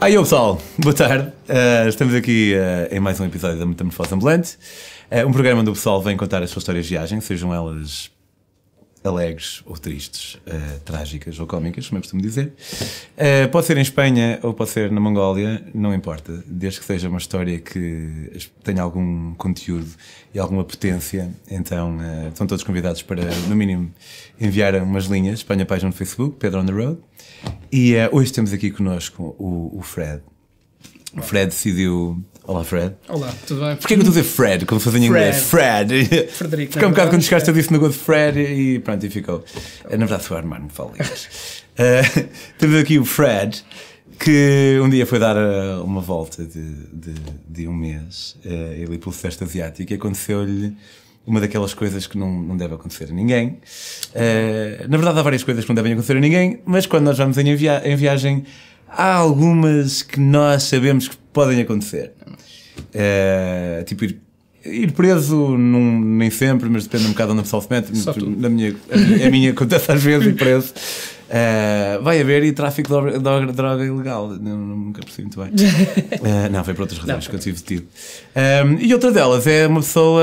Aí, pessoal, boa tarde. Uh, estamos aqui uh, em mais um episódio da Metamorfose Ambulante. Uh, um programa onde o pessoal vem contar as suas histórias de viagem, sejam elas alegres ou tristes, uh, trágicas ou cómicas, como eu é costumo dizer. Uh, pode ser em Espanha ou pode ser na Mongólia, não importa, desde que seja uma história que tenha algum conteúdo e alguma potência. Então, uh, estão todos convidados para, no mínimo, enviar umas linhas Espanha Página no Facebook, Pedro on the Road. E hoje temos aqui connosco o, o Fred. O Fred decidiu Olá, Fred. Olá, tudo bem? Porquê que eu estou a dizer Fred, como se fosse em inglês? Fred. Frederico. Ficou um é bocado quando chegaste, eu disse negócio de Fred e pronto, e ficou. Na verdade, sou o Armando, falo uh, Temos aqui o Fred, que um dia foi dar eh, uma volta de, de, de um mês, uh, eh, ele pelo Sudeste Asiático, e aconteceu-lhe uma daquelas coisas que não, não deve acontecer a ninguém. Uh, na verdade, há várias coisas que não devem acontecer a ninguém, mas quando nós vamos em, via em viagem, há algumas que nós sabemos que podem acontecer. É, tipo, ir, ir preso, num, nem sempre, mas depende um bocado onde a pessoa se mete. Na minha, a, a minha acontece às vezes ir preso. Eh, vai haver e tráfico de droga, de droga ilegal. Não, nunca percebi muito bem. Eh, não, foi por outras razões não, que eu tive tido ehm, e outra delas é uma pessoa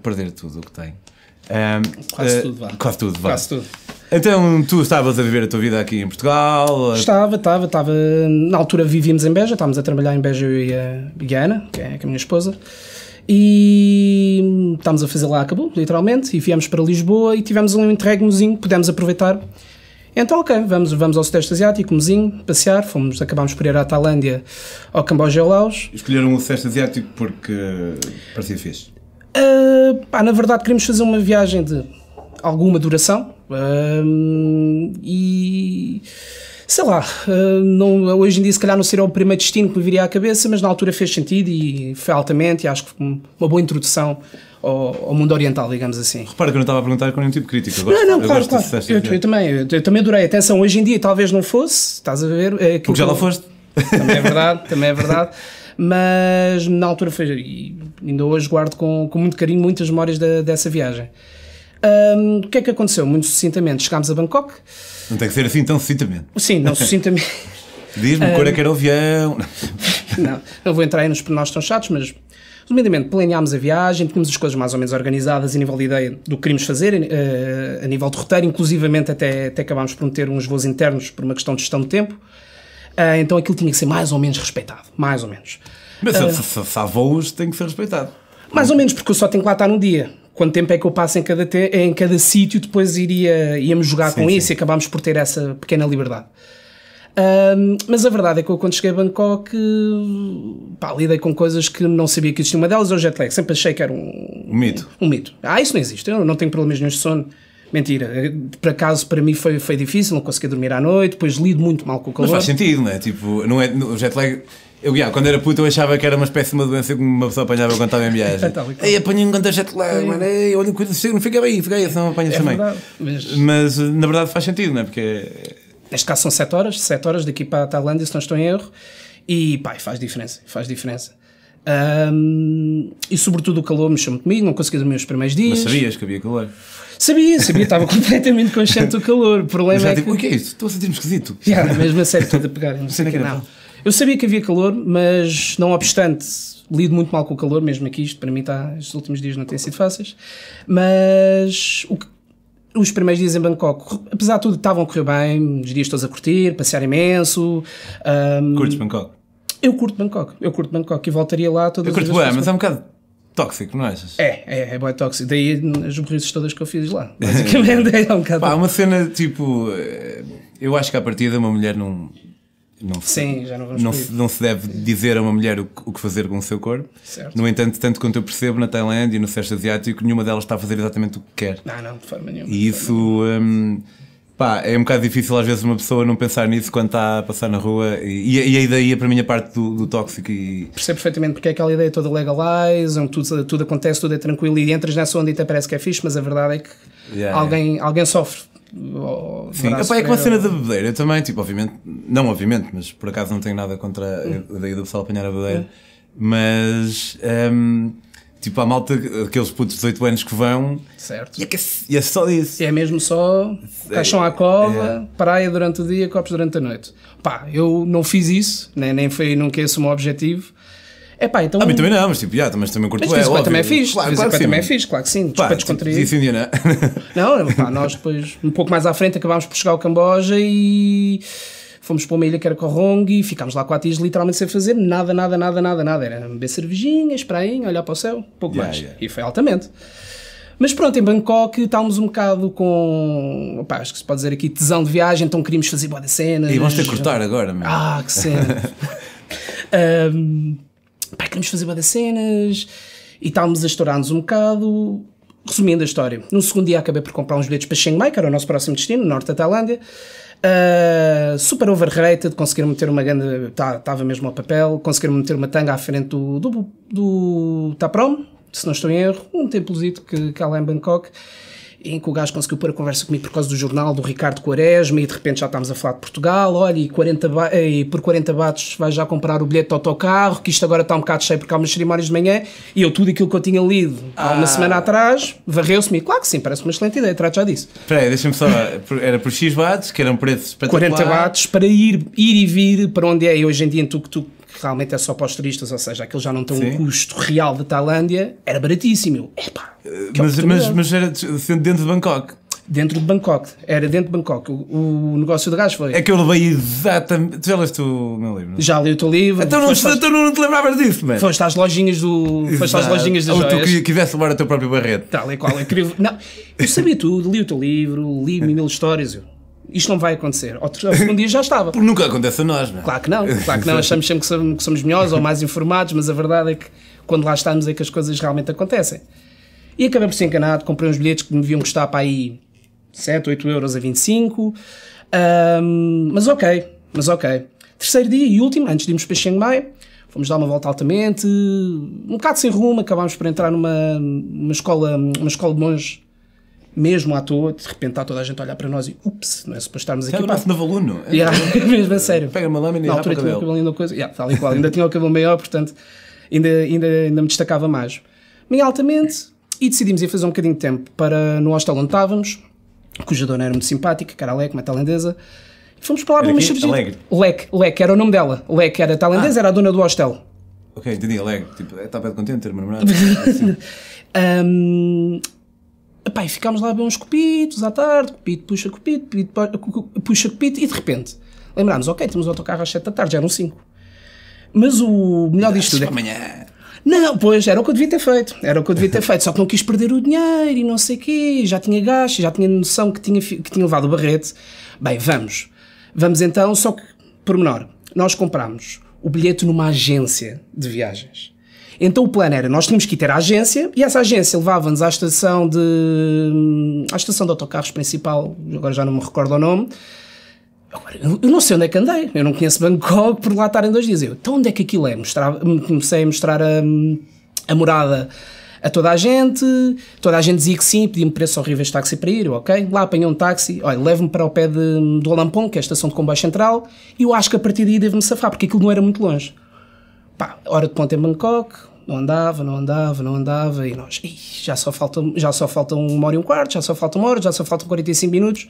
perder tudo o que tem. Ehm, quase, tudo, quase tudo, vá. Quase tudo. Então, tu estavas a viver a tua vida aqui em Portugal? Estava, estava, estava. Na altura vivíamos em Beja, estávamos a trabalhar em Beja eu e a, Guiana, Ana, é, que é, a minha esposa. E estávamos a fazer lá, acabou, literalmente. E viemos para Lisboa e tivemos um interregnozinho, pudemos aproveitar. Então, ok, vamos, vamos ao Sudeste Asiático, mozinho, passear. Fomos, acabámos por ir à Tailândia, ao Camboja e ao Laos. Escolheram o Sudeste Asiático porque parecia fixe? Uh, pá, na verdade, queríamos fazer uma viagem de alguma duração e sei lá, ah, não, hoje em dia se calhar não seria o primeiro destino que me viria à cabeça, mas na altura fez sentido e foi altamente, e acho que uma boa introdução ao, mundo oriental, digamos assim. Repara que eu não estava a perguntar com nenhum tipo de crítica. Gosto, não, não, claro, claro. Eu, eu, também, eu, eu, também adorei. Atenção, hoje em dia talvez não fosse, estás a ver. É Porque já lá foste. Também é verdade, também é verdade. Mas na altura foi, e ainda hoje guardo com, com muito carinho muitas memórias da, dessa viagem. Um, o que é que aconteceu? Muito sucintamente, chegámos a Bangkok. Não tem que ser assim tão sucintamente. Sim, não sucintamente. Diz-me o cor é que era o avião. não, não vou entrar aí nos pronósticos tão chatos, mas Resumidamente, planeámos a viagem, tínhamos as coisas mais ou menos organizadas a nível de ideia do que queríamos fazer, eh, a nível de roteiro, inclusivamente até, até acabámos por meter uns voos internos por uma questão de gestão de tempo. Eh, então aquilo tinha que ser mais ou menos respeitado, mais ou menos. Mas uh, se, eh, se, se há voos, tem que ser respeitado. Mais ou menos, porque eu só tenho que lá estar um dia quanto tempo é que eu passo em cada, em cada sítio, depois iria, íamos jogar sim, com sim. isso e acabámos por ter essa pequena liberdade. Um, mas a verdade é que eu, quando cheguei a Bangkok, pá, lidei com coisas que não sabia que existia. Uma delas é o jet lag. Sempre achei que era um, um mito. Um, um mito. Ah, isso não existe. Eu não tenho problemas nenhum de sono. Mentira, por acaso para mim foi, foi difícil, não consegui dormir à noite, depois lido muito mal com o calor. Mas faz sentido, não é? Tipo, não é, o jet lag eu, yeah, quando era puto, eu achava que era uma espécie de uma doença que uma pessoa apanhava quando estava em viagem. então, um Ei, apanhei-me quando jet lag, mano. Ei, olha, cuida, não fica bem, fica aí, senão apanhas é também. Verdade, mas... mas... na verdade faz sentido, não é? Porque. Neste caso são 7 horas, 7 horas daqui para a Tailândia, se não estou em erro. E, pá, faz diferença, faz diferença. Um, e sobretudo o calor mexeu-me comigo, não consegui dormir os primeiros dias. Mas sabias que havia calor? Sabia, sabia, estava completamente consciente do calor. O problema já, é tipo, que... o que é isso Estou a sentir-me esquisito. Yeah, mesmo a sério, tudo a pegar. Não sei o que eu sabia que havia calor, mas não obstante, lido muito mal com o calor, mesmo aqui, isto para mim está, estes últimos dias não têm sido fáceis, mas o que os primeiros dias em Bangkok, apesar de tudo, estavam a correr bem, os dias todos a curtir, passear imenso. Um, Curtes Bangkok? Eu curto Bangkok, eu curto Bangkok e voltaria lá todas as vezes. Eu curto bem, mas é um bocado tóxico, não achas? É, é, é bem tóxico. Daí as burrices todas que eu fiz lá, basicamente. é um bocado. Pá, uma cena tipo. Eh, eu acho que a partir de uma mulher não, não se, Sim, já não vamos não se, não se deve dizer a uma mulher o, o que fazer com o seu corpo. Certo. No entanto, tanto quanto eu percebo, na Tailândia e no Sudeste Asiático, nenhuma delas está a fazer exatamente o que quer. Não, não, de forma nenhuma. E isso. Hum, pá, é um bocado difícil às vezes uma pessoa não pensar nisso quando está a passar na rua e, e, e daí é para mim a parte do, do tóxico e... Percebo perfeitamente porque é aquela ideia toda onde tudo, tudo acontece, tudo é tranquilo e entras nessa onda e até parece que é fixe, mas a verdade é que yeah, alguém, alguém sofre Sim, Epá, é com a cena da bebedeira. Eu também, tipo, obviamente, não obviamente, mas por acaso não tenho nada contra a hum. ideia do pessoal apanhar a bebedeira. Hum. Mas, um, tipo, há malta, aqueles putos de 18 anos que vão. Certo. E é, que, é e é só isso. É mesmo só é, caixão à cova, é. praia durante o dia, copos durante a noite. Pá, eu não fiz isso, nem, nem foi, nunca esse o meu objetivo. É pá, então. A ah, mim também não, mas tipo, já, mas também curto mas de é, vez também é fixe, claro, também é fixe, claro que sim, pá, para descontrair. Isso não. não, pá, nós depois, um pouco mais à frente, acabámos por chegar ao Camboja e fomos para uma ilha que era Corrong e ficámos lá quatro dias literalmente sem fazer nada, nada, nada, nada, nada. Era beber cervejinhas, prainha, olhar para o céu, pouco yeah, mais. Yeah. E foi altamente. Mas pronto, em Bangkok estávamos um bocado com. Opa, acho que se pode dizer aqui tesão de viagem, então queríamos fazer boa cena. E vamos ter que cortar agora, mesmo Ah, que cena! um, pá, queremos fazer bada cenas e estávamos a estourar-nos um bocado. Resumindo a história, no segundo dia acabei por comprar uns bilhetes para Chiang Mai, que era o nosso próximo destino, no norte da Tailândia. Uh, super overrated, conseguiram meter uma grande. Estava tá, mesmo ao papel, conseguiram meter uma tanga à frente do, do, do Taprom, se não estou em erro, um templozito que, que há lá em Bangkok em que o gajo conseguiu pôr a conversa comigo por causa do jornal do Ricardo Quaresma e de repente já estamos a falar de Portugal, olha, e, 40 e por 40 batos vais já comprar o bilhete de autocarro, que isto agora está um bocado cheio porque há umas cerimónias de manhã, e eu tudo aquilo que eu tinha lido há ah. uma semana atrás, varreu-se-me, claro que sim, parece uma excelente ideia, trato já disso. Espera aí, deixa-me só, era por X batos, que eram preços para 40 batos para ir, ir e vir para onde é e hoje em dia em que tu realmente é só para os turistas, ou seja, aqueles já não têm Sim. um custo real da Tailândia, era baratíssimo. Epá, mas, mas, mas era dentro de Bangkok dentro de Bangkok. Era dentro de Bangkok. O, o negócio de gás foi. É que eu levei exatamente. Tu já leste o meu livro? Não? É? Já li o teu livro. Então não, então não te lembravas disso, mas Foste às lojinhas do. Exato. Foste às lojinhas das Ou joias. tu quisesse levar o teu próprio barreto. Tal e qual, incrível. não, eu sabia tudo, li o teu livro, li é. mil histórias. Eu isto não vai acontecer. outro dia já estava. Porque nunca acontece a nós, não é? Claro que não, claro que não, achamos sempre que somos, que somos melhores ou mais informados, mas a verdade é que quando lá estamos é que as coisas realmente acontecem. E acabei por ser enganado, comprei uns bilhetes que me deviam custar para aí 7, 8 euros a 25, um, mas ok, mas ok. Terceiro dia e último, antes de irmos para Chiang Mai, fomos dar uma volta altamente, um bocado sem rumo, acabámos por entrar numa, numa escola, uma escola de monges mesmo à toa, de repente está toda a gente a olhar para nós e ups, não é suposto estarmos aqui. É o novo aluno. Yeah, mesmo a é, sério. Pega uma lâmina e Na altura tinha o cabelo ainda coisa. Yeah, tal e qual. ainda tinha o cabelo maior, portanto ainda, ainda, ainda me destacava mais. Mas altamente e decidimos ir fazer um bocadinho de tempo para no hostel onde estávamos, cuja dona era muito simpática, Caralec, uma tailandesa. Fomos para lá para uma chavezinha Alegre. Lec, Lec, era o nome dela. Lec era tailandesa, ah. era a dona do hostel. Ok, entendi, alegre. Tipo, está bem contente ter me namorada. assim. um, Epá, e ficámos lá a ver uns copitos à tarde, copito puxa copito, puxa copito, e de repente lembrámos, ok, temos o autocarro às 7 da tarde, já eram 5. Mas o melhor disto tudo é. Amanhã. Não, pois era o que eu devia ter feito, era o que eu devia ter feito, só que não quis perder o dinheiro e não sei o quê, já tinha gasto, já tinha noção que tinha, que tinha levado o barrete. Bem, vamos, vamos então, só que, pormenor, nós comprámos o bilhete numa agência de viagens. Então o plano era, nós tínhamos que ir ter a agência e essa agência levava-nos à estação de... Hum, à estação de autocarros principal, agora já não me recordo o nome, Agora, eu não sei onde é que andei, eu não conheço Bangkok por lá estarem dois dias. Eu, então onde é que aquilo é? Mostrava, hum, comecei a mostrar a, hum, a morada a toda a gente, toda a gente dizia que sim, pedia-me preço horríveis de táxi para ir, ok? Lá apanhei um táxi, olha, levo-me para o pé de, do Olampon, que é a estação de comboio central, e eu acho que a partir daí devo-me safar, porque aquilo não era muito longe. Pá, hora de ponta em Bangkok, não andava, não andava, não andava, e nós, já só, falta, já só falta uma hora e um quarto, já só falta uma hora, já só faltam 45 minutos.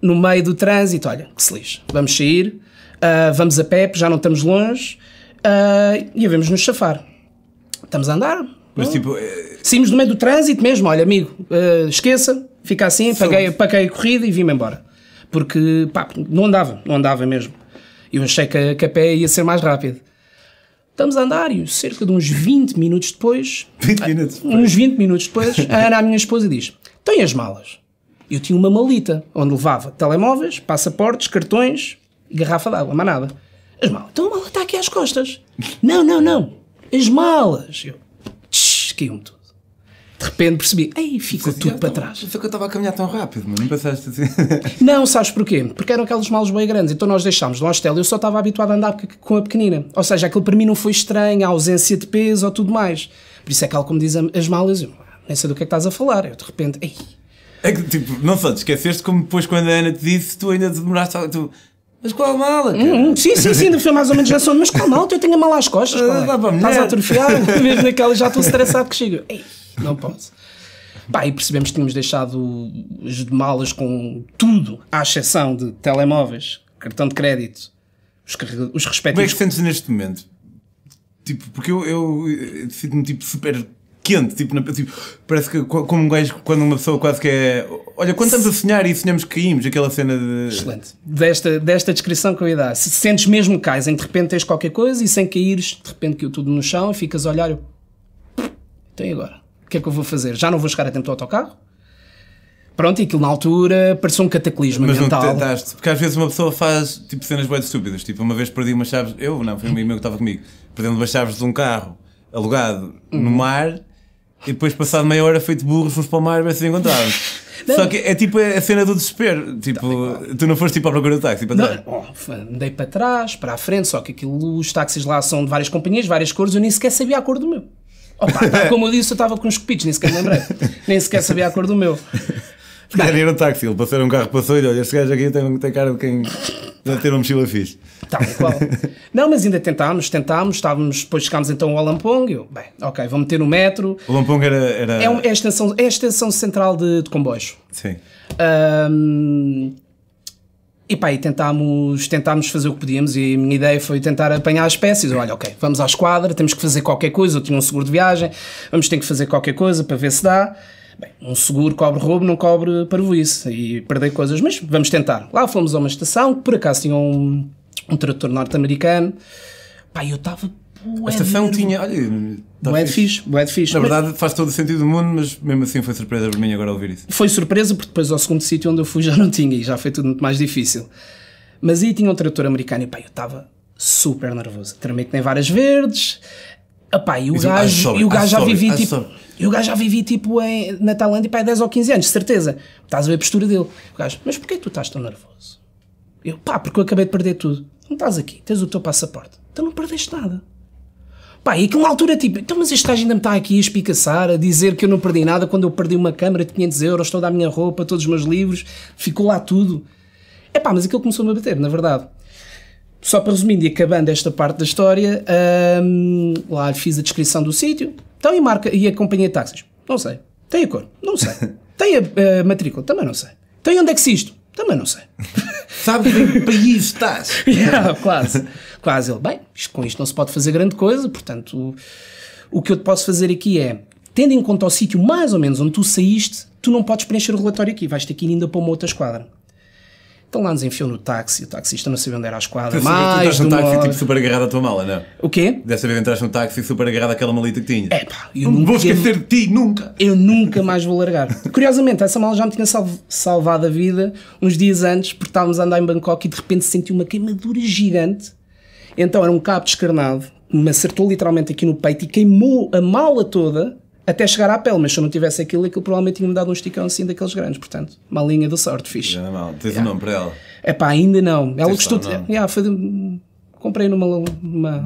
No meio do trânsito, olha, que se lixe, vamos sair, uh, vamos a pé, já não estamos longe, uh, e vamos nos chafar. Estamos a andar. Mas não? tipo. Eh, Saímos no meio do trânsito mesmo, olha, amigo, uh, esqueça, fica assim, São... paguei, paguei a corrida e vim-me embora. Porque, pá, não andava, não andava mesmo. Eu achei que a, que a pé ia ser mais rápido. Estamos a andar e cerca de uns 20 minutos depois, 20 minutos depois. uns 20 minutos depois, a Ana, a minha esposa, diz: Tem as malas? Eu tinha uma malita onde levava telemóveis, passaportes, cartões e garrafa d'água, mais nada. As malas. Então a mala está aqui às costas. não, não, não. As malas. Eu. Tsh, caiu repente percebi, ei, ficou tudo assim, para então. trás. Só que eu estava a caminhar tão rápido, mas não pensaste assim. não, sabes porquê? Porque eram aqueles malos bem grandes, então nós deixámos do hostel e eu só estava habituado a andar com a pequenina. Ou seja, aquilo para mim não foi estranho, a ausência de peso ou tudo mais. Por isso é que, como dizem as malas, eu nem sei do que é que estás a falar. Eu de repente, ei. É que, tipo, não só te esqueceste, como depois quando a Ana te disse, tu ainda demoraste. Tu... Mas qual mala? Hum, sim, sim, sim, ainda foi mais ou menos na zona. Mas qual mala? Eu tenho a mala às costas. Ah, qual é? Estás a atrofiar, mesmo naquela já estou estressado que chego. Ei. não posso. Pá, e percebemos que tínhamos deixado as malas com tudo, à exceção de telemóveis, cartão de crédito, os, os respectivos. Como é que sentes neste momento? Tipo, porque eu, eu, eu sinto-me tipo super quente, tipo, na, tipo, parece que como um gajo quando uma pessoa quase que é. Olha, quando estamos a sonhar e sonhamos que caímos, aquela cena de. Excelente. Desta, desta descrição que eu ia dar. Se sentes mesmo que cais, em de repente tens qualquer coisa e sem caíres, de repente caiu tudo no chão e ficas a olhar. Eu... Então e agora? que é que eu vou fazer? Já não vou chegar a tempo do autocarro? Pronto, e aquilo na altura pareceu um cataclismo Mas não tentaste, porque às vezes uma pessoa faz tipo cenas boedas estúpidas, tipo uma vez perdi umas chaves, eu não, foi um amigo meu que estava comigo, perdendo umas chaves de um carro alugado no uhum. mar e depois passado meia hora feito burros fomos para o mar e ver se encontrávamos. Não. Só que é tipo a cena do desespero. Tipo, tá, tá. tu não foste tipo à procura do táxi para trás? Oh, andei para trás, para a frente, só que aquilo, os táxis lá são de várias companhias, várias cores, eu nem sequer sabia a cor do meu. Opa, como eu disse, eu estava com uns copitos, nem sequer me lembrei. nem sequer sabia a cor do meu. Calhar era um táxi, passou um carro, passou e olha, este gajo aqui tem, tem cara de quem de ter uma mochila fixe. Tal tá, qual. Não, mas ainda tentámos, tentámos, estávamos, depois chegámos então ao Lampong, eu, bem, ok, vamos meter no metro. O Lampong era... era... É, é, a extensão, é a estação central de, de comboios. Sim. Um, e pá, e tentámos, tentámos fazer o que podíamos e a minha ideia foi tentar apanhar as peças Eu, olha, ok, vamos à esquadra, temos que fazer qualquer coisa, eu tinha um seguro de viagem, vamos ter que fazer qualquer coisa para ver se dá. Bem, um seguro cobre roubo, não cobre para isso e perder coisas, mas vamos tentar. Lá fomos a uma estação que por acaso tinha um, um norte-americano. Pá, eu estava Boa a tinha. Olha, tá Boé de fixe, boé de fixe. Na verdade mas... faz todo o sentido do mundo, mas mesmo assim foi surpresa para mim agora ouvir isso. Foi surpresa porque depois ao segundo sítio onde eu fui já não tinha e já foi tudo muito mais difícil. Mas aí tinha um trator americano e pá, eu estava super nervoso. Tramei que nem várias verdes. Epá, e o Isso, ah, gajo, sorry, e o gajo ah, já vivi ah, tipo. E o gajo já vivi tipo em, na Tailândia pá, há 10 ou 15 anos, certeza. Estás a ver a postura dele. O gajo, mas porquê tu estás tão nervoso? Eu, pá, porque eu acabei de perder tudo. Não estás aqui, tens o teu passaporte. Então não perdeste nada. Pá, e que na altura, tipo, então, mas este gajo ainda me está aqui a espicaçar, a dizer que eu não perdi nada quando eu perdi uma câmara de 500 euros, toda a minha roupa, todos os meus livros, ficou lá tudo. É pá, mas aquilo começou-me a bater, na verdade. Só para resumindo e acabando esta parte da história, hum, lá lhe fiz a descrição do sítio, então e, marca, e a companhia de táxis? Não sei. Tem a cor? Não sei. Tem a, a matrícula? Também não sei. Então e onde é que se isto? Também não sei. Sabes em que país estás? yeah, quase. Quase. Ele, bem, isto, com isto não se pode fazer grande coisa, portanto, o, o que eu te posso fazer aqui é, tendo em conta o sítio mais ou menos onde tu saíste, tu não podes preencher o relatório aqui, vais ter que ir ainda para uma outra esquadra. Então lá nos enfiou no táxi, o taxista não sabia onde era a esquadra. Deve mais saber, tu entraste no táxi tipo super agarrado à tua mala, não? O quê? dessa vez entraste no táxi super agarrado àquela malita que tinhas. É pá, eu não nunca, vou esquecer de ti, nunca! Eu nunca mais vou largar. Curiosamente, essa mala já me tinha sal salvado a vida uns dias antes, porque estávamos a andar em Bangkok e de repente senti uma queimadura gigante. Então era um cabo descarnado, me acertou literalmente aqui no peito e queimou a mala toda até chegar à pele, mas se eu não tivesse aquilo, aquilo provavelmente tinha-me dado um esticão assim daqueles grandes, portanto, uma linha de sorte, fixe. Já não, mal. Tens yeah. um nome para ela? É pá, ainda não. Ela gostou. De... Yeah, foi de... Comprei numa.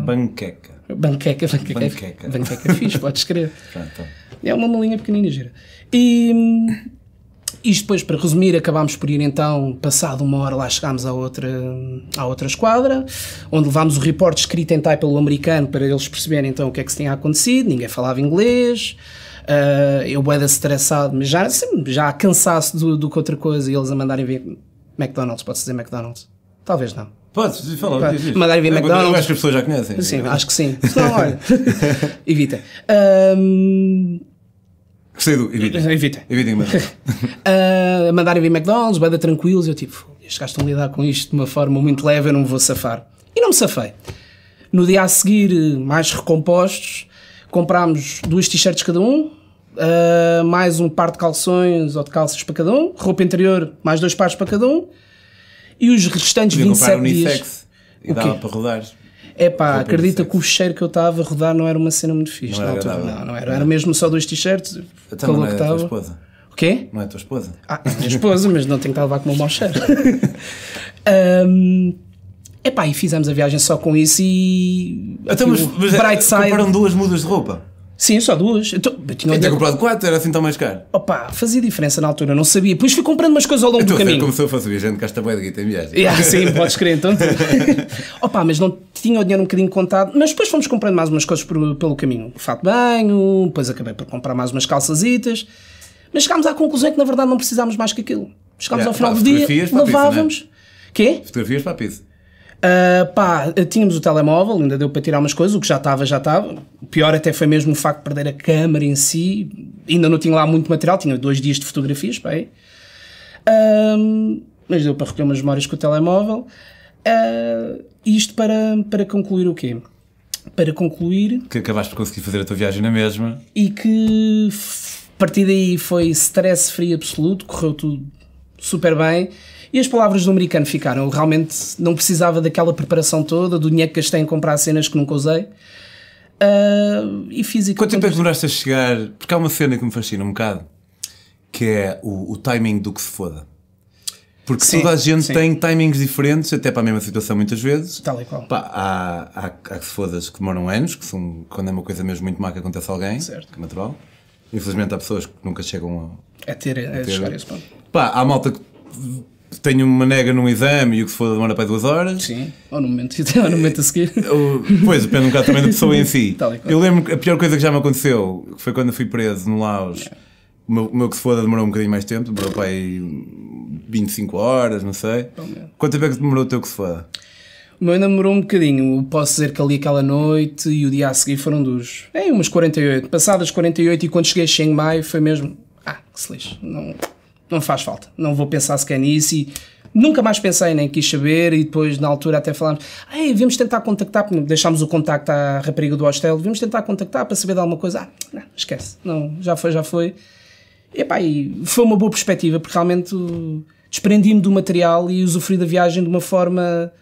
Banqueca. Banqueca, banqueca. Banqueca, banqueca é fixe, podes escrever. Pronto. Então. É uma malinha pequenina gira. E hum, isto depois, para resumir, acabámos por ir então, passado uma hora lá chegámos à outra, à outra esquadra, onde levámos o reporte escrito em Thai pelo americano para eles perceberem então o que é que se tinha acontecido, ninguém falava inglês, uh, eu era estressado, mas já, assim, já cansaço do, do que outra coisa, e eles a mandarem ver McDonald's, pode-se dizer McDonald's? Talvez não. pode fala, diz, Mandarem vir McDonald's. Eu acho que as pessoas já conhecem. Sim, acho que sim. Se não, olha, evita. Um, Gostei do. Evitem. Evitem. Evitem uh, ah, mandaram vir McDonald's, banda tranquilos. Eu tipo, estes gajos estão a lidar com isto de uma forma muito leve, eu não me vou safar. E não me safei. No dia a seguir, mais recompostos, comprámos duas t-shirts cada um, uh, mais um par de calções ou de calças para cada um, roupa interior, mais dois pares para cada um, e os restantes Podia 27 comprar dias. Unifex e dava para rodar é pá, acredita que o é. cheiro que eu estava a rodar não era uma cena muito fixe. Não, altura. não, não era. Era mesmo só dois t-shirts, então, calor é que estava. O quê? Não é tua esposa? Ah, a é minha esposa, mas não tenho que levar com um mau cheiro. um, pá, e fizemos a viagem só com isso e. Então, mas, mas eh, bright compraram duas mudas de roupa? Sim, só duas. Então, eu tinha, eu tinha comprado quatro, era assim tão mais caro. Opa, fazia diferença na altura, não sabia. Pois fui comprando umas coisas ao longo então, do caminho. começou a fazer viajante, gasta boia de guita em viagem. Yeah, sim, podes crer, então. Opa, mas não tinha o dinheiro um bocadinho contado, mas depois fomos comprando mais umas coisas por, pelo caminho. O fato banho, depois acabei por comprar mais umas calçazitas, mas chegámos à conclusão que na verdade não precisámos mais que aquilo. Chegámos é, ao final pá, do dia, é? lavávamos. Pizza, é? Quê? Fotografias para a pizza. Uh, pá, tínhamos o telemóvel, ainda deu para tirar umas coisas, o que já estava, já estava. O pior até foi mesmo o facto de perder a câmera em si. Ainda não tinha lá muito material, tinha dois dias de fotografias, pá. Uh, mas deu para recolher umas memórias com o telemóvel. Uh, isto para, para concluir o quê? Para concluir. Que acabaste por conseguir fazer a tua viagem na mesma. E que a partir daí foi stress free absoluto, correu tudo super bem. E as palavras do americano ficaram. Eu realmente não precisava daquela preparação toda, do dinheiro que gastei em comprar cenas que nunca usei. Uh, e físico Quanto tempo é demoraste a chegar? Porque há uma cena que me fascina um bocado, que é o, o timing do que se foda. Porque sim, toda a gente sim. tem timings diferentes, até para a mesma situação muitas vezes. Tal e qual. Pá, há, há, há fodas que demoram anos, que são quando é uma coisa mesmo muito má que acontece a alguém, certo. que é natural. Infelizmente há pessoas que nunca chegam a... A é ter, a, é a ter. chegar a esse ponto. Pá, há malta que tenho uma nega num exame e o que se for demora para duas horas. Sim, ou no momento, ou no momento a seguir. pois, depende um bocado também da pessoa em si. Eu lembro que a pior coisa que já me aconteceu foi quando fui preso no Laos. É. O meu, meu que se foda demorou um bocadinho mais tempo, demorou para aí 25 horas, não sei. Quanto tempo é que demorou o teu que se foi? O meu ainda demorou um bocadinho. Posso dizer que ali aquela noite e o dia a seguir foram dos. É, umas 48. Passadas 48 e quando cheguei a Chiang Mai foi mesmo. Ah, que se lixe. Não, não faz falta. Não vou pensar sequer nisso e nunca mais pensei, nem quis saber. E depois, na altura, até falámos: Ei, vamos tentar contactar. Deixámos o contacto à rapariga do hostel. Vamos tentar contactar para saber de alguma coisa. Ah, não, esquece. Não, já foi, já foi. Epá, e foi uma boa perspectiva, porque realmente desprendi-me do material e usufruí da viagem de uma forma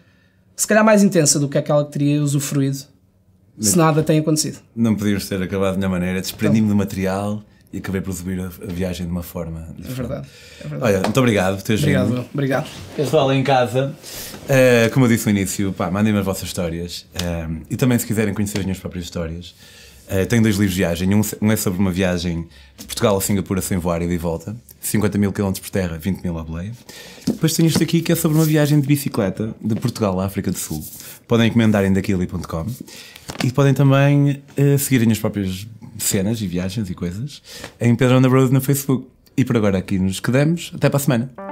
se calhar mais intensa do que aquela que teria usufruído Mas se nada tem acontecido. Não podíamos ter acabado de minha maneira. Desprendi-me então. do material e acabei por subir a, viagem de uma forma é diferente. É verdade, é verdade. Olha, muito obrigado por teres obrigado, vindo. Obrigado. Pessoal em casa, uh, como eu disse no início, pá, mandem-me as vossas histórias uh, e também se quiserem conhecer as minhas próprias histórias. Eh, tenho dois livros de viagem. Um, um, é sobre uma viagem de Portugal a Singapura sem voar e de volta. 50 mil km por terra, 20 mil à boleia. Depois tenho este aqui que é sobre uma viagem de bicicleta de Portugal à África do Sul. Podem encomendar em daquili.com e podem também uh, eh, seguirem as próprias cenas e viagens e coisas em Pedro on the Road no Facebook. E por agora aqui nos quedamos. Até para a semana.